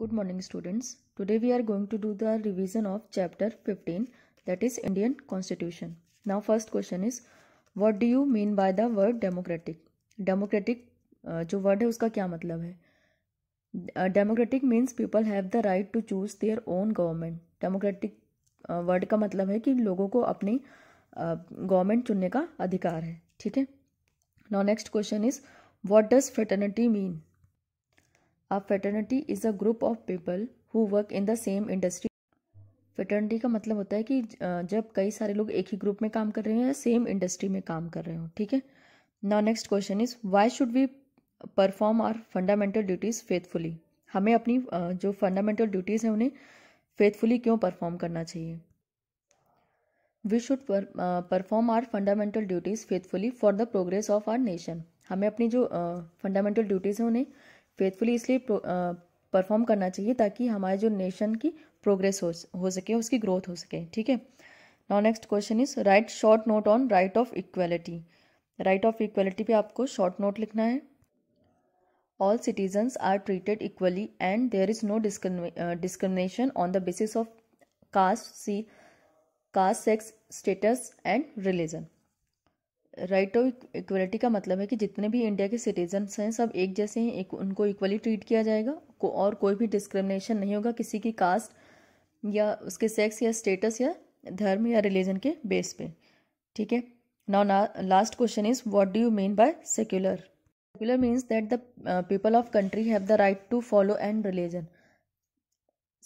good morning students today we are going to do the revision of chapter 15 that is Indian constitution now first question is what do you mean by the word democratic democratic जो word है उसका क्या मतलब है democratic means people have the right to choose their own government democratic word का मतलब है कि लोगों को अपनी गवर्नमेंट uh, चुनने का अधिकार है ठीक है now next question is what does fraternity mean a fraternity is a group of people who work in the same industry fraternity का मतलब होता है कि जब कई सारे लोग एक ही ग्रुप में काम कर रहे हो या सेम इंडस्ट्री में काम कर रहे हो ठीक है now next question is why should we perform our fundamental duties faithfully हमें अपनी जो फंडामेंटल ड्यूटीज़ हैं उन्हें फेथफुली क्यों परफॉर्म करना चाहिए we should perform our fundamental duties faithfully for the progress of our nation हमें अपनी जो फंडामेंटल ड्यूटीज़ हैं उन्हें फेथफुली इसलिए परफॉर्म करना चाहिए ताकि हमारे जो नेशन की प्रोग्रेस हो हो सके उसकी ग्रोथ हो सके ठीक है now next question is write short note on right of equality right of equality पे आपको शॉर्ट नोट लिखना है all citizens are treated equally and there is no discrimination on the basis of caste see caste sex status and religion right to equality का मतलब है कि जितने भी इंडिया के सिटीजन्स हैं सब एक जैसे हैं एक उनको इक्वली ट्रीट किया जाएगा को, और कोई भी डिस्क्रिमिनेशन नहीं होगा किसी की कास्ट या उसके सेक्स या स्टेटस या धर्म या रिलीजन के बेस पे ठीक है नाउ ना last question is what do you mean by secular secular means that the people of country have the right to follow and religion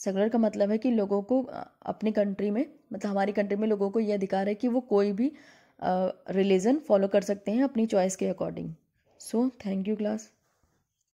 secular का मतलब है कि लोगों को uh, अपनी कंट्री में मतलब हमारी कंट्री में लोगों को यह अधिकार है कि वो कोई भी रिलीजन फॉलो कर सकते हैं अपनी चॉइस के according so thank you class